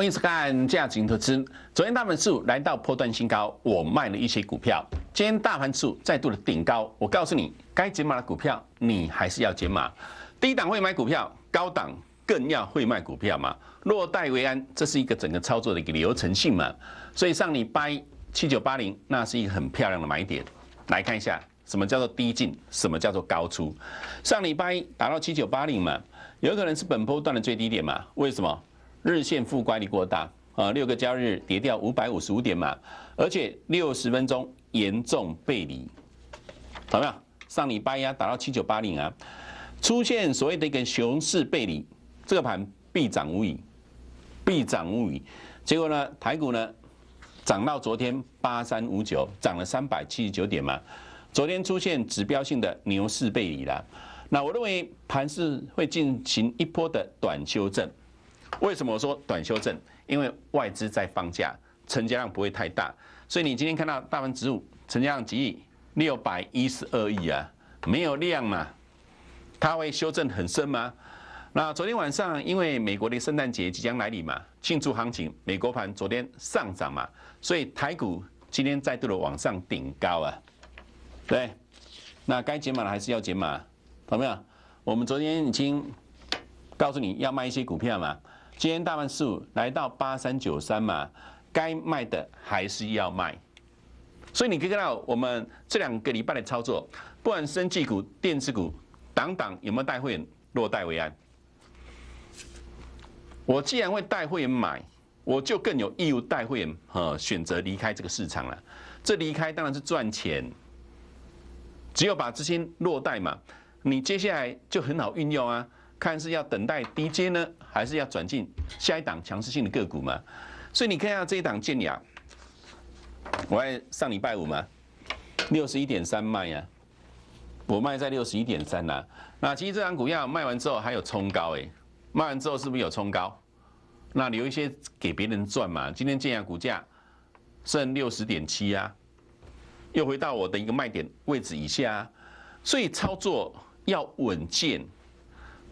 欢迎收看价值投资。昨天大盘数来到破段新高，我卖了一些股票。今天大盘数再度的顶高，我告诉你，该减码的股票你还是要减码。低档会买股票，高档更要会卖股票嘛？落袋为安，这是一个整个操作的一个流程性嘛？所以上礼拜七九八零，那是一个很漂亮的买点。来看一下，什么叫做低进，什么叫做高出？上礼拜一达到七九八零嘛，有可能是本波段的最低点嘛？为什么？日线负乖离过大啊，六个交易日跌掉五百五十五点嘛，而且六十分钟严重背离，怎么样？上礼拜一啊，打到七九八零啊，出现所谓的一个熊市背离，这个盘必涨无疑，必涨无疑。结果呢，台股呢涨到昨天八三五九，涨了三百七十九点嘛，昨天出现指标性的牛市背离了，那我认为盘是会进行一波的短修正。为什么我说短修正？因为外资在放假，成交量不会太大，所以你今天看到大盘指数成交量几亿，六百一十二亿啊，没有量嘛，它会修正很深吗？那昨天晚上因为美国的圣诞节即将来临嘛，庆祝行情，美国盘昨天上涨嘛，所以台股今天再度的往上顶高啊，对，那该减码的还是要减码，有没有？我们昨天已经告诉你要卖一些股票嘛。今天大盘数来到八三九三嘛，该卖的还是要卖，所以你可以看到我们这两个礼拜的操作，不管升技股、电子股、等等有没有带会员落袋为安。我既然会带会员买，我就更有义务带会员呃选择离开这个市场了。这离开当然是赚钱，只有把资金落袋嘛，你接下来就很好运用啊。看是要等待低阶呢，还是要转进下一档强势性的个股嘛？所以你看一下这一档建雅，我上礼拜五嘛，六十一点三卖呀，我卖在六十一点三呐。那其实这档股票卖完之后还有冲高诶，卖完之后是不是有冲高？那留一些给别人赚嘛。今天建雅股价剩六十点七啊，又回到我的一个卖点位置以下，所以操作要稳健。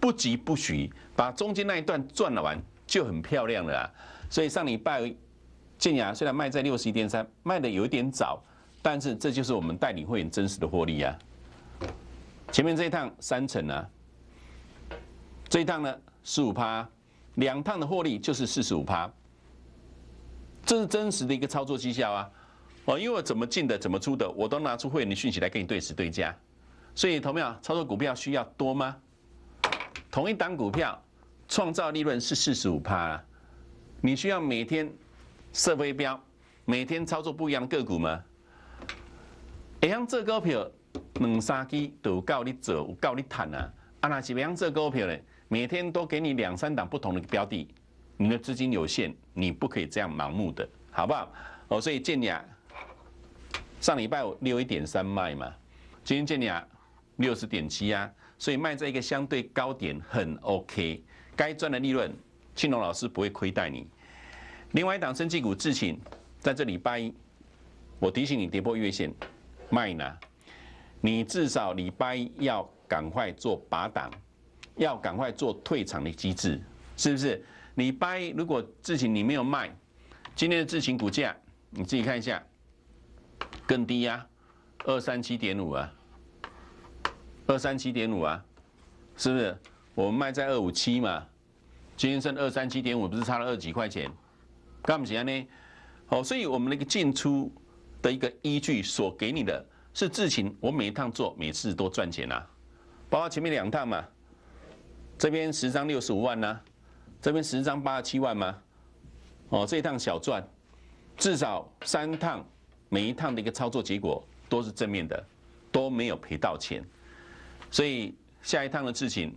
不急不徐，把中间那一段赚了完就很漂亮了。所以上礼拜建雅虽然卖在六十一点三，卖的有一点早，但是这就是我们代理会员真实的获利啊。前面这一趟三成啊，这一趟呢十五趴，两趟的获利就是四十五趴，这是真实的一个操作绩效啊。哦，因为我怎么进的，怎么出的，我都拿出会员的讯息来跟你对时对价，所以投票，操作股票需要多吗？同一档股票创造利润是四十五趴，你需要每天设微标，每天操作不一样的个股吗？会想做股票两三支都有够你做有够你谈啊！啊那是不想做股票嘞，每天都给你两三档不同的标的，你的资金有限，你不可以这样盲目的，好不好？哦，所以建雅上礼拜六一点三卖嘛，今天建雅六十点七啊。所以卖在一个相对高点很 OK，该赚的利润，青龙老师不会亏待你。另外一档升绩股智勤，在这礼拜一，我提醒你跌破月线卖呢，你至少礼拜一要赶快做把档，要赶快做退场的机制，是不是？礼拜一如果智勤你没有卖，今天的智勤股价你自己看一下，更低呀，二三七点五啊。二三七点五啊，是不是？我们卖在二五七嘛，今天剩二三七点五，不是差了二几块钱？干不起啊？呢？好，所以我们那个进出的一个依据所给你的是自信。我每一趟做，每次都赚钱啊，包括前面两趟嘛。这边十张六十五万呐，这边十张八十七万嘛。哦，这一趟小赚，至少三趟，每一趟的一个操作结果都是正面的，都没有赔到钱。所以下一趟的事情，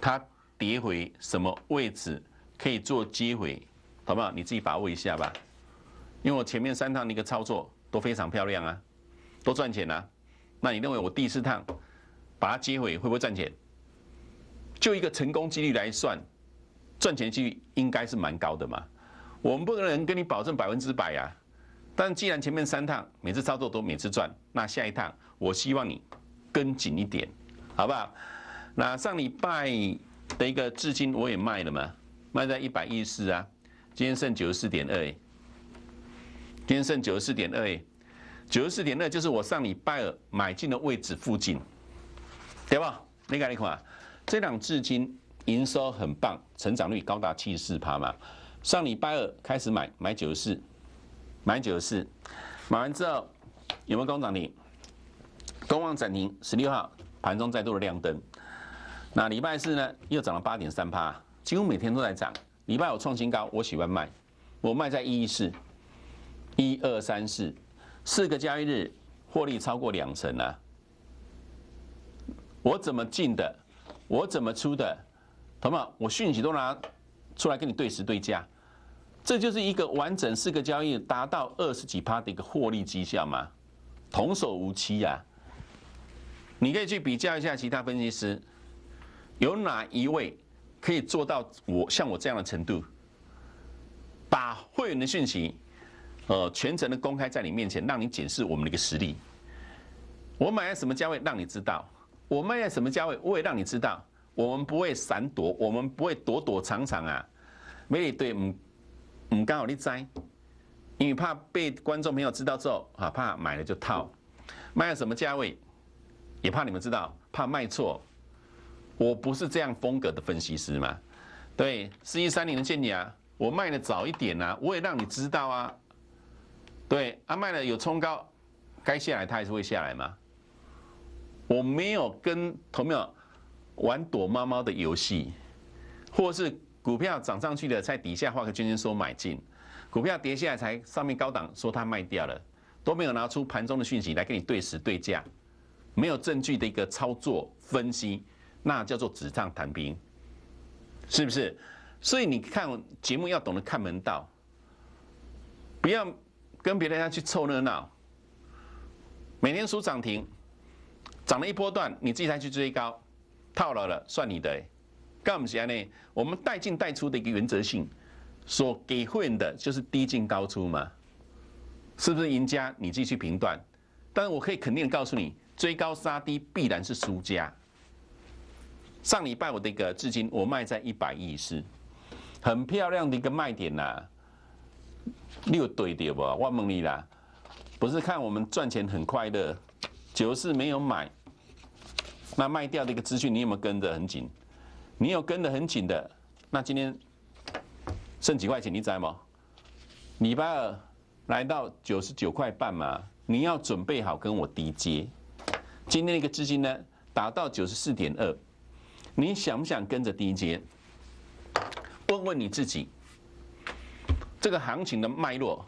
它跌回什么位置可以做接回，好不好？你自己把握一下吧。因为我前面三趟的一个操作都非常漂亮啊，都赚钱啊。那你认为我第四趟把它接回会不会赚钱？就一个成功几率来算，赚钱几率应该是蛮高的嘛。我们不能跟你保证百分之百啊。但既然前面三趟每次操作都每次赚，那下一趟我希望你跟紧一点。好不好？那上礼拜的一个至今我也卖了嘛，卖在一百一十啊，今天剩九十四点二今天剩九十四点二哎，九十四点二就是我上礼拜二买进的位置附近，对吧？你看哪款？这两至今营收很棒，成长率高达七十四趴嘛。上礼拜二开始买，买九十四，买九十四，买完之后有没有工涨停？工旺涨停，十六号。盘中再度的亮灯，那礼拜四呢又涨了八点三趴，几乎每天都在涨。礼拜五创新高，我喜欢卖，我卖在一四、一二三四四个交易日获利超过两成啊！我怎么进的？我怎么出的？同学们，我讯息都拿出来跟你对时对价，这就是一个完整四个交易达到二十几趴的一个获利绩效吗？童叟无欺啊！你可以去比较一下其他分析师，有哪一位可以做到我像我这样的程度，把会员的讯息，呃，全程的公开在你面前，让你检视我们的一个实力。我买在什么价位，让你知道；我卖在什么价位，我也让你知道。我们不会闪躲，我们不会躲躲藏藏啊。没丽对，唔唔刚好你摘，因为怕被观众朋友知道之后啊，怕买了就套。卖在什么价位？也怕你们知道，怕卖错。我不是这样风格的分析师嘛？对，是一三年的建议啊，我卖的早一点啊，我也让你知道啊。对，啊卖了有冲高，该下来它还是会下来吗？我没有跟投友玩躲猫猫的游戏，或是股票涨上去的在底下画个圈圈说买进，股票跌下来才上面高档说它卖掉了，都没有拿出盘中的讯息来跟你对时对价。没有证据的一个操作分析，那叫做纸上谈兵，是不是？所以你看节目要懂得看门道，不要跟别人家去凑热闹。每年储涨停，涨了一波段，你自己再去追高，套牢了算你的。干来呢？我们带进带出的一个原则性，所给会员的就是低进高出嘛，是不是赢家？你自己去评断。但是我可以肯定的告诉你。追高杀低必然是输家。上礼拜我的一个资金我卖在一百亿是，很漂亮的一个卖点呐，六对的不，我问你啦，不是看我们赚钱很快乐，九四没有买，那卖掉的一个资讯你有没有跟得很紧？你有跟的很紧的，那今天剩几块钱你在吗？礼拜二来到九十九块半嘛，你要准备好跟我低接。今天的一个资金呢，达到九十四点二，你想不想跟着第一节？问问你自己，这个行情的脉络，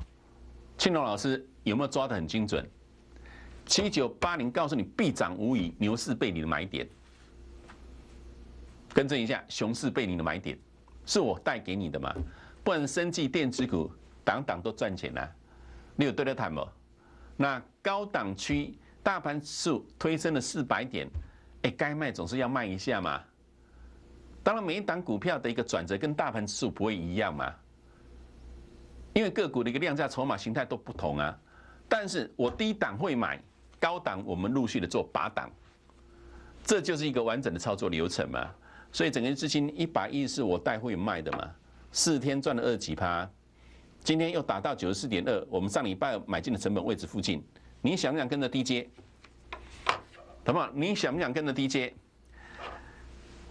庆隆老师有没有抓的很精准？七九八零告诉你，必涨无疑，牛市背离的买点。更正一下，熊市背离的买点是我带给你的嘛？不然生系电子股，档档都赚钱啊，你有对得谈吗？那高档区？大盘数推升了四百点，哎，该卖总是要卖一下嘛。当然，每一档股票的一个转折跟大盘指数不会一样嘛，因为个股的一个量价筹码形态都不同啊。但是我低档会买，高档我们陆续的做拔档，这就是一个完整的操作流程嘛。所以整个资金一百亿是我带会卖的嘛，四天赚了二几趴，今天又达到九十四点二，我们上礼拜买进的成本位置附近。你想不想跟着 DJ？好不好？你想不想跟着 DJ？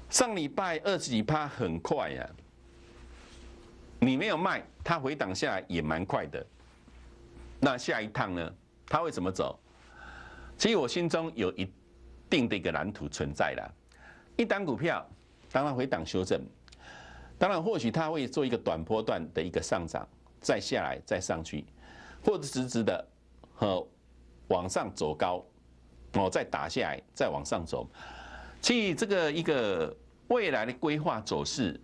上礼拜二十几趴很快呀，你没有卖，它回档下来也蛮快的。那下一趟呢？它会怎么走？其实我心中有一定的一个蓝图存在了。一单股票，当然回档修正，当然或许它会做一个短波段的一个上涨，再下来再上去，或者直直的和。往上走高，我再打下来，再往上走，所以这个一个未来的规划走势，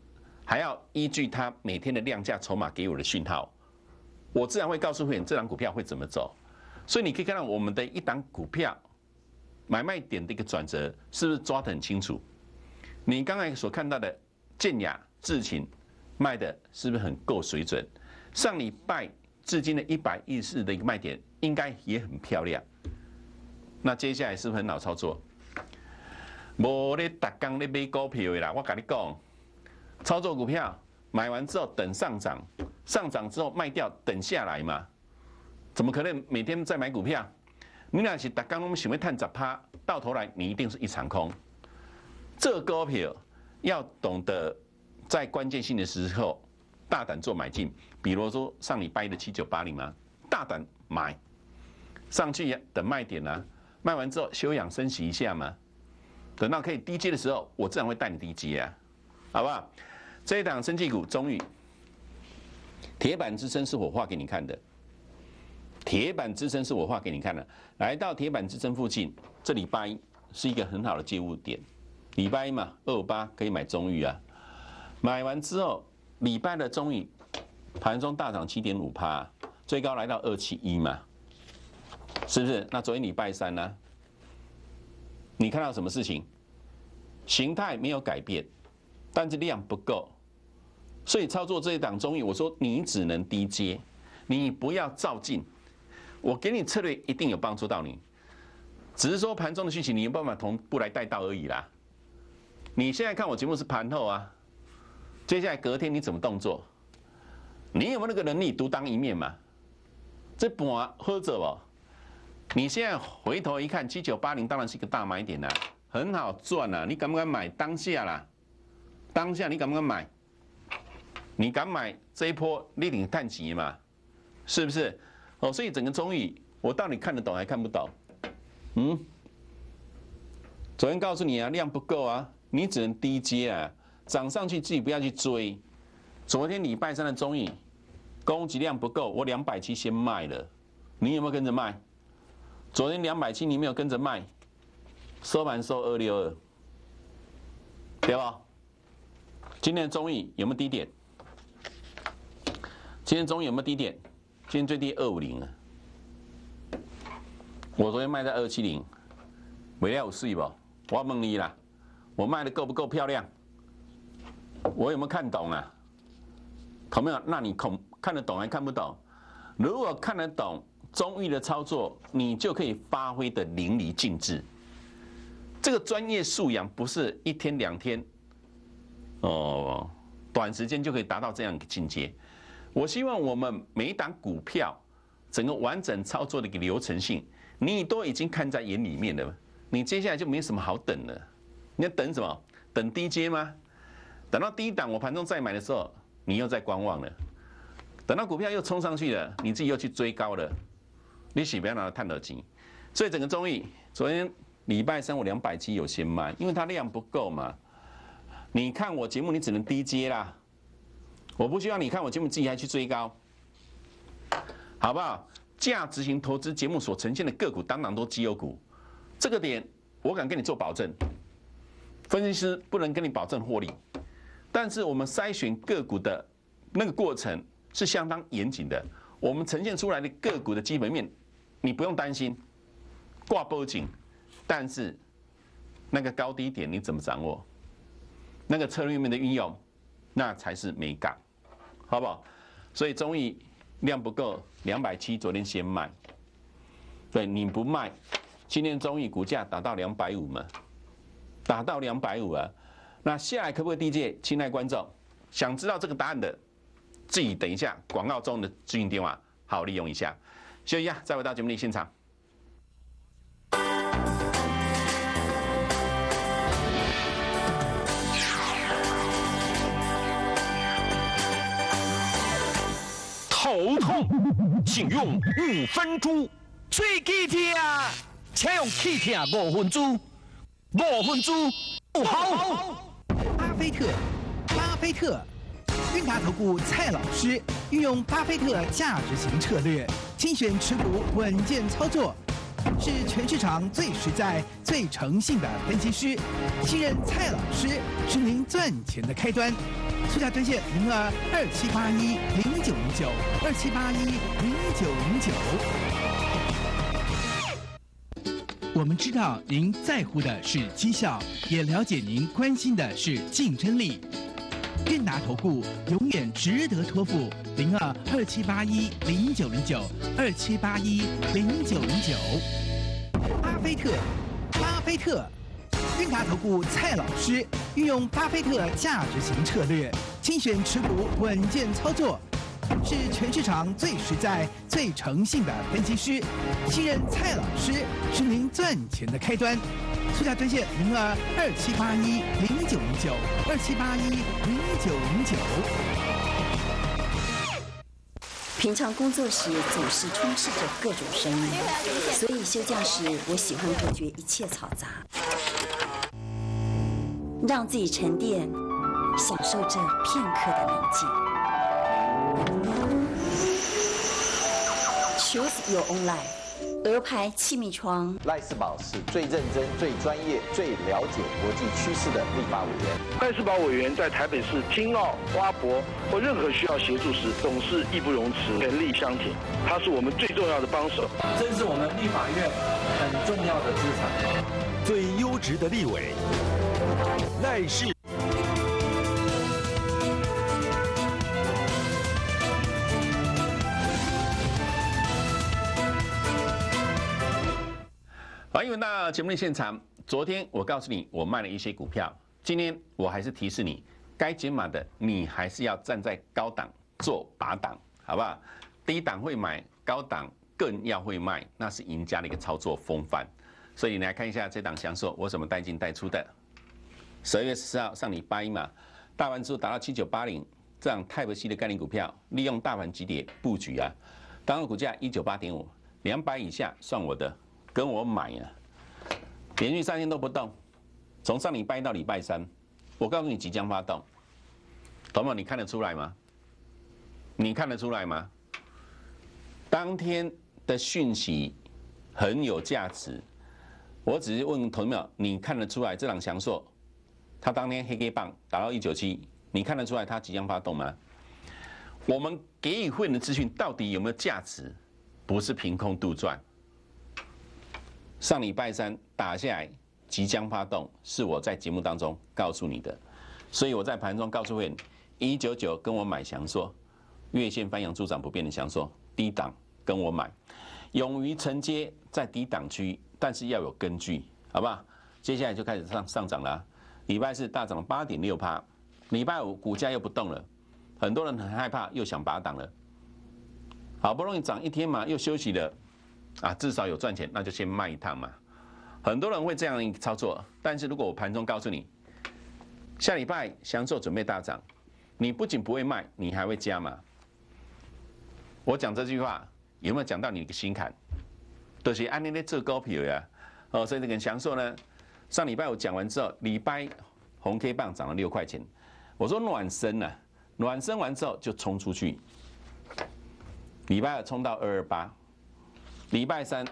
还要依据它每天的量价筹码给我的讯号，我自然会告诉会员这档股票会怎么走。所以你可以看到我们的一档股票买卖点的一个转折，是不是抓得很清楚？你刚才所看到的建雅智勤卖的是不是很够水准？上礼拜。至今的一百亿日的一个卖点应该也很漂亮。那接下来是不是很老操作？无咧，大工咧买股票啦，我跟你讲，操作股票买完之后等上涨，上涨之后卖掉，等下来嘛。怎么可能每天在买股票？你那是大工我们要欢探十趴，到头来你一定是一场空。这股票要懂得在关键性的时候。大胆做买进，比如说上礼拜的七九八零嘛，大胆买，上去等卖点啊，卖完之后休养生息一下嘛，等到可以低接的时候，我自然会带你低接啊，好不好？这一档升绩股中宇，铁板支撑是我画给你看的，铁板支撑是我画给你看的，来到铁板支撑附近，这礼拜一是一个很好的介入点，礼拜一嘛，二五八可以买中宇啊，买完之后。礼拜的中影盘中大涨七点五帕，最高来到二七一嘛，是不是？那昨天礼拜三呢？你看到什么事情？形态没有改变，但是量不够，所以操作这一档中影，我说你只能低接，你不要照进。我给你策略一定有帮助到你，只是说盘中的讯息你有办法同步来带到而已啦。你现在看我节目是盘后啊。接下来隔天你怎么动作？你有没有那个能力独当一面嘛？这波或者哦，你现在回头一看，七九八零当然是一个大买点啦，很好赚啦。你敢不敢买当下啦？当下你敢不敢买？你敢买这一波立顶探级嘛？是不是？哦，所以整个中宇，我到底看得懂还看不懂？嗯？昨天告诉你啊，量不够啊，你只能低接啊。涨上去自己不要去追。昨天礼拜三的中艺，供给量不够，我两百七先卖了。你有没有跟着卖？昨天两百七你没有跟着卖，收盘收二六二，对吧？今天中艺有没有低点？今天中艺有没有低点？今天最低二五零啊。我昨天卖在二七零，没料有事不？我问你啦，我卖的够不够漂亮？我有没有看懂啊？同没有？那你恐看得懂还看不懂？如果看得懂中玉的操作，你就可以发挥的淋漓尽致。这个专业素养不是一天两天哦，短时间就可以达到这样一个境界。我希望我们每一档股票整个完整操作的一个流程性，你都已经看在眼里面了。你接下来就没什么好等了。你等什么？等低阶吗？等到低档，我盘中再买的时候，你又在观望了；等到股票又冲上去了，你自己又去追高了。你洗不要拿来探得机。所以整个综艺昨天礼拜三我两百七有些卖，因为它量不够嘛。你看我节目，你只能低接啦。我不需要你看我节目自己还去追高，好不好？价值型投资节目所呈现的个股，当然都绩优股。这个点我敢跟你做保证，分析师不能跟你保证获利。但是我们筛选个股的那个过程是相当严谨的，我们呈现出来的个股的基本面，你不用担心挂波颈，但是那个高低点你怎么掌握？那个策略面的运用，那才是美感，好不好？所以中意量不够，两百七昨天先卖，对，你不卖，今天中意股价打到两百五嘛，打到两百五啊。那下来可不可以 DJ？亲爱观众，想知道这个答案的，自己等一下广告中的咨询电话，好利用一下。休息一下，再回到节目里现场。头痛，请用五分珠，最气痛，请用气痛五分珠，五分好好菲特，巴菲特，韵达投顾蔡老师运用巴菲特价值型策略，精选持股稳健操作，是全市场最实在、最诚信的分析师。信任蔡老师是您赚钱的开端。速价专线：零二二七八一零九零九二七八一零九零九。我们知道您在乎的是绩效，也了解您关心的是竞争力。韵达投顾永远值得托付，零二二七八一零九零九二七八一零九零九。巴菲特，巴菲特，韵达投顾蔡老师运用巴菲特价值型策略，精选持股，稳健操作。是全市场最实在、最诚信的分析师，新任蔡老师是您赚钱的开端。速下专线，零二二七八一零九零九二七八一零九零九。平常工作时总是充斥着各种声音，所以休假时我喜欢隔绝一切嘈杂，让自己沉淀，享受这片刻的宁静。Choose your own life。鹅牌气密窗。赖世宝是最认真、最专业、最了解国际趋势的立法委员。赖世宝委员在台北市听澳、花博或任何需要协助时，总是义不容辞、全力相挺。他是我们最重要的帮手，真是我们立法院很重要的资产，最优质的立委。赖世。那节目的现场，昨天我告诉你我卖了一些股票，今天我还是提示你，该减码的你还是要站在高档做把档，好不好？低档会买，高档更要会卖，那是赢家的一个操作风范。所以你来看一下这档享受我怎么带进带出的。十二月十四号上礼拜一嘛，大盘指数达到七九八零，这样泰伯西的概念股票，利用大盘急跌布局啊，当日股价一九八点五，两百以下算我的，跟我买啊。连续三天都不动，从上礼拜到礼拜三，我告诉你即将发动，同友，你看得出来吗？你看得出来吗？当天的讯息很有价值，我只是问同秒，你看得出来这档强缩，它当天黑黑棒打到一九七，你看得出来它即将发动吗？我们给予会员的资讯到底有没有价值？不是凭空杜撰。上礼拜三打下来，即将发动，是我在节目当中告诉你的，所以我在盘中告诉会员，一九九跟我买强说，月线翻扬助长不变的强说低档跟我买，勇于承接在低档区，但是要有根据，好不好？接下来就开始上上涨了，礼拜四大涨了八点六趴，礼拜五股价又不动了，很多人很害怕又想拔档了，好不容易涨一天嘛，又休息了。啊，至少有赚钱，那就先卖一趟嘛。很多人会这样一操作，但是如果我盘中告诉你，下礼拜享受准备大涨，你不仅不会卖，你还会加嘛？我讲这句话有没有讲到你的心坎？都是安恋的做高比尔啊，哦，所以这个享受呢，上礼拜我讲完之后，礼拜红 K 棒涨了六块钱，我说暖身了，暖身完之后就冲出去，礼拜二冲到二二八。礼拜三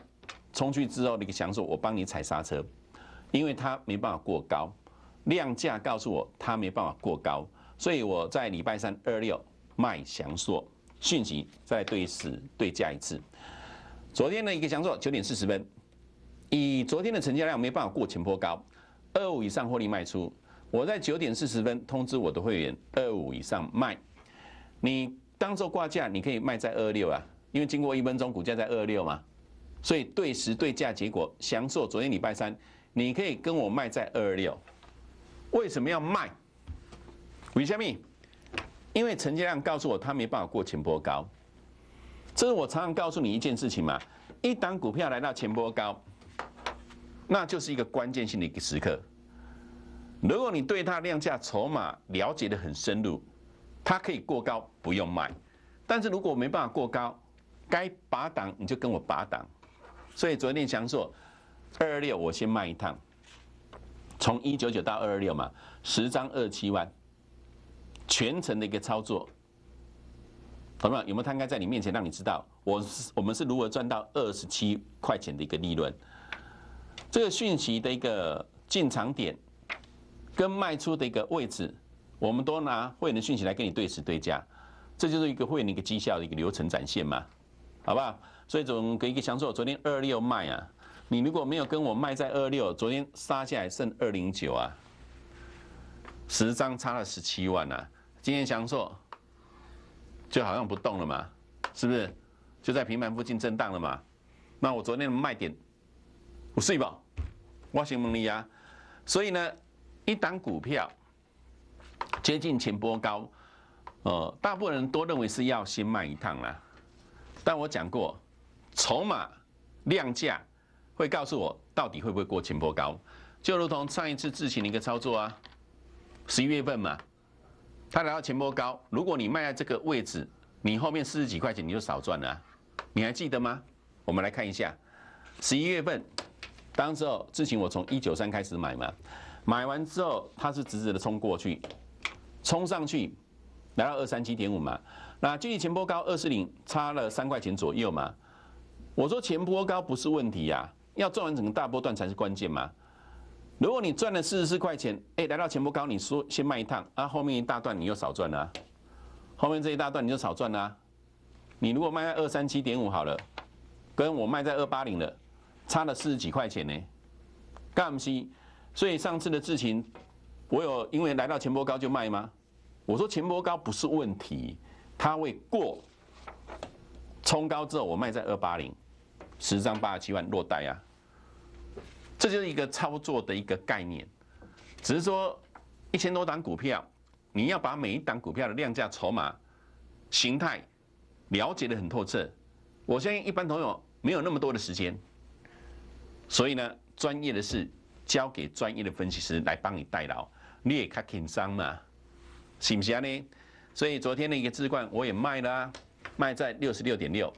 冲去之后的一个强缩，我帮你踩刹车，因为它没办法过高，量价告诉我它没办法过高，所以我在礼拜三二六卖详缩，讯息再对时对价一次。昨天的一个强缩九点四十分，以昨天的成交量没办法过前波高，二五以上获利卖出，我在九点四十分通知我的会员二五以上卖，你当做挂价你可以卖在二六啊，因为经过一分钟股价在二六嘛。所以对时对价，结果享受。昨天礼拜三，你可以跟我卖在二二六，为什么要卖？为什么？因为成交量告诉我，它没办法过前波高。这是我常常告诉你一件事情嘛，一档股票来到前波高，那就是一个关键性的一个时刻。如果你对它量价筹码了解的很深入，它可以过高不用卖，但是如果没办法过高，该拔档你就跟我拔档。所以昨天想做二二六，我先卖一趟，从一九九到二二六嘛，十张二七万，全程的一个操作，好不好？有没有摊开在你面前，让你知道我是我们是如何赚到二十七块钱的一个利润？这个讯息的一个进场点跟卖出的一个位置，我们都拿员的讯息来跟你对时对价，这就是一个员的一个绩效的一个流程展现嘛，好不好？最终给一个翔硕，昨天二六卖啊，你如果没有跟我卖在二六，昨天杀下来剩二零九啊，十张差了十七万啊，今天想硕就好像不动了嘛，是不是？就在平盘附近震荡了嘛。那我昨天的卖点，我睡吧，我先蒙你啊。所以呢，一档股票接近前波高，呃，大部分人都认为是要先卖一趟啦。但我讲过。筹码量价会告诉我到底会不会过前波高？就如同上一次自行的一个操作啊，十一月份嘛，它来到前波高，如果你卖在这个位置，你后面四十几块钱你就少赚了。你还记得吗？我们来看一下，十一月份，当时候自行我从一九三开始买嘛，买完之后它是直直的冲过去，冲上去来到二三七点五嘛，那距离前波高二四零差了三块钱左右嘛。我说前波高不是问题呀，要赚完整个大波段才是关键嘛。如果你赚了四十四块钱，哎，来到前波高你说先卖一趟，啊，后面一大段你又少赚了，后面这一大段你就少赚啦。你如果卖在二三七点五好了，跟我卖在二八零了，差了四十几块钱呢。干不 c 所以上次的事情，我有因为来到前波高就卖吗？我说前波高不是问题，它会过，冲高之后我卖在二八零。十张八十七万落袋啊，这就是一个操作的一个概念，只是说一千多档股票，你要把每一档股票的量价筹码形态了解的很透彻，我相信一般朋友没有那么多的时间，所以呢，专业的事交给专业的分析师来帮你代劳，你也卡紧张嘛，是不是啊？呢，所以昨天的一个置管我也卖了，卖在六十六点六。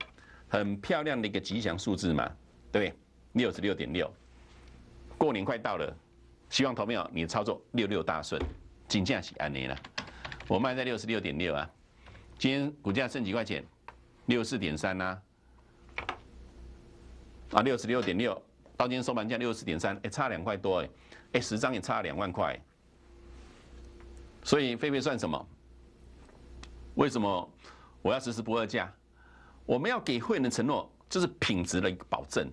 很漂亮的一个吉祥数字嘛，对不对？六十六点六，过年快到了，希望投票，你的操作六六大顺，金价是安尼了。我卖在六十六点六啊，今天股价剩几块钱？六四点三呐，啊，六十六点六到今天收盘价六四点三，还差两块多哎，哎，十张也差两万块，所以菲菲算什么？为什么我要实施不二价？我们要给会员承诺，就是品质的一个保证。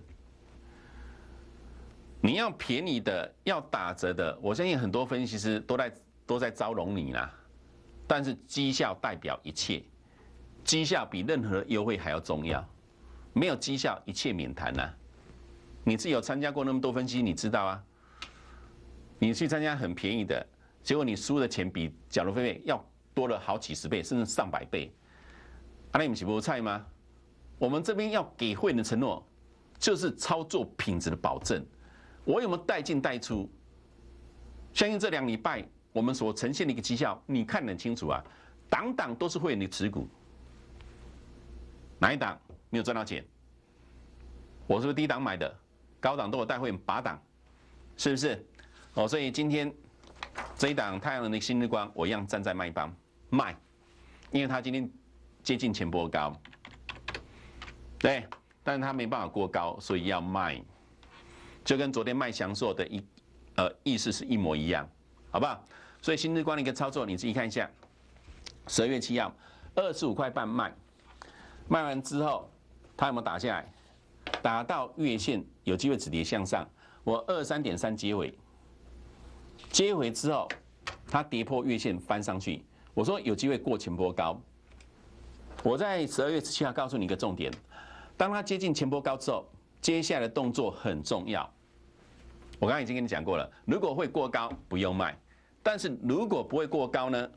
你要便宜的，要打折的，我相信很多分析师都在都在招拢你啦。但是绩效代表一切，绩效比任何优惠还要重要。没有绩效，一切免谈呐。你自己有参加过那么多分析，你知道啊？你去参加很便宜的，结果你输的钱比假如费菲要多了好几十倍，甚至上百倍。阿内你岂不菜吗？我们这边要给会员的承诺，就是操作品质的保证。我有没有带进带出？相信这两礼拜我们所呈现的一个绩效，你看得很清楚啊。档档都是会员持股，哪一档没有赚到钱？我是不是低档买的？高档都有带会员把档，是不是？哦，所以今天这一档太阳能的新日光，我一样站在卖方卖，因为它今天接近前波高。对，但是它没办法过高，所以要卖，就跟昨天卖翔硕的一，呃，意思是一模一样，好不好？所以新日光的一个操作，你自己看一下，十二月七号，二十五块半卖，卖完之后，它有没有打下来？打到月线，有机会止跌向上，我二三点三接回，接回之后，它跌破月线翻上去，我说有机会过前波高，我在十二月十七号告诉你一个重点。当它接近前波高之后，接下来的动作很重要。我刚刚已经跟你讲过了，如果会过高，不用卖；但是如果不会过高呢，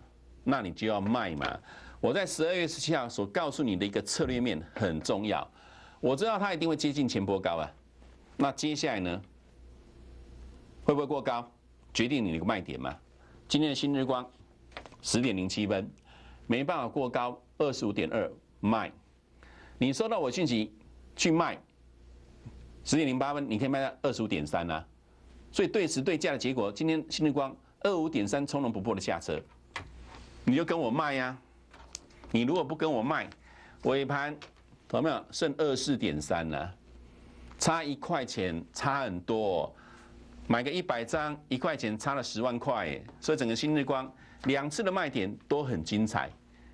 那你就要卖嘛。我在十二月十七号所告诉你的一个策略面很重要。我知道它一定会接近前波高啊，那接下来呢，会不会过高，决定你的卖点嘛。今天的新日光十点零七分，没办法过高，二十五点二卖。你收到我讯息，去卖十点零八分，你可以卖到二十五点三啊，所以对时对价的结果，今天新日光二五点三从容不迫的下车，你就跟我卖呀。你如果不跟我卖，尾盘有没有，剩二四点三了，差一块钱，差很多。买个一百张，一块钱差了十万块，所以整个新日光两次的卖点都很精彩。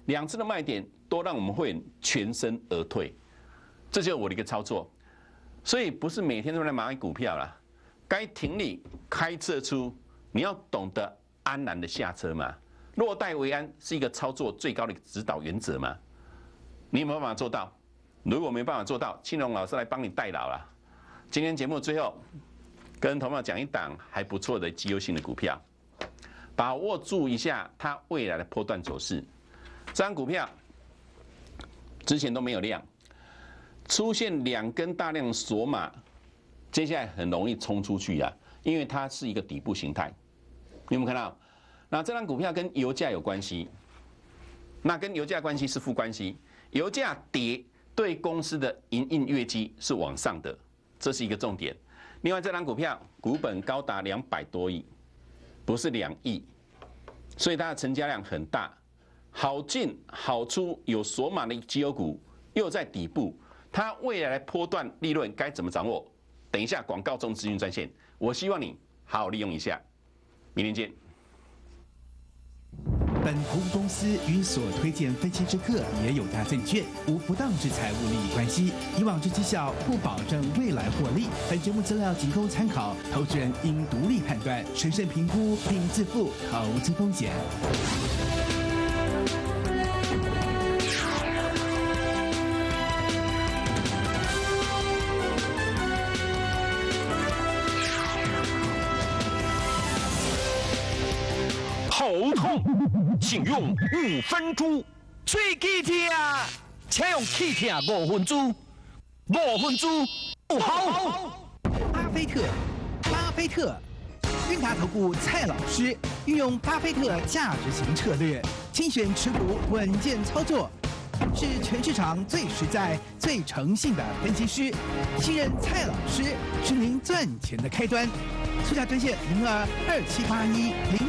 两次的卖点都让我们会全身而退，这就是我的一个操作。所以不是每天都在买股票啦，该停你开车出，你要懂得安然的下车嘛，落袋为安是一个操作最高的指导原则嘛。你有有办法做到？如果没办法做到，青龙老师来帮你代劳了。今天节目最后跟同袍讲一档还不错的绩优型的股票，把握住一下它未来的波段走势。这张股票之前都没有量，出现两根大量锁码，接下来很容易冲出去啊，因为它是一个底部形态。有没有看到？那这张股票跟油价有关系，那跟油价关系是负关系，油价跌对公司的营运月绩是往上的，这是一个重点。另外，这张股票股本高达两百多亿，不是两亿，所以它的成交量很大。好进好出有锁码的基油股，又在底部，它未来的波段利润该怎么掌握？等一下广告中资讯专线，我希望你好好利用一下。明天见。本服务公司与所推荐分析之客也有大证券无不当之财务利益关系，以往之绩效不保证未来获利。本节目资料仅供参考，投资人应独立判断、审慎评估并自负投资风险。请用五分钟，喙齿啊，请用气啊，五分钟，五分钟，好。巴菲特，巴菲特，韵达投顾蔡老师运用巴菲特价值型策略，精选持股稳健操作，是全市场最实在、最诚信的分析师。信任蔡老师，是您赚钱的开端。速下专线零二二七八一零。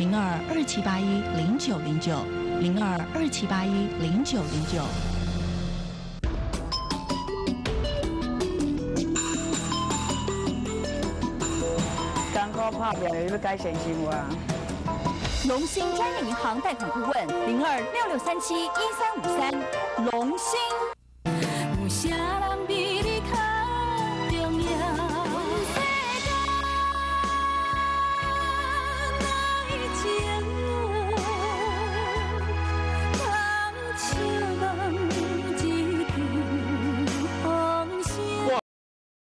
零二二七八一零九零九，零二二七八一零九零九。刚果泡面要改神仙话。龙兴专业银行贷款顾问零二六六三七一三五三，龙兴。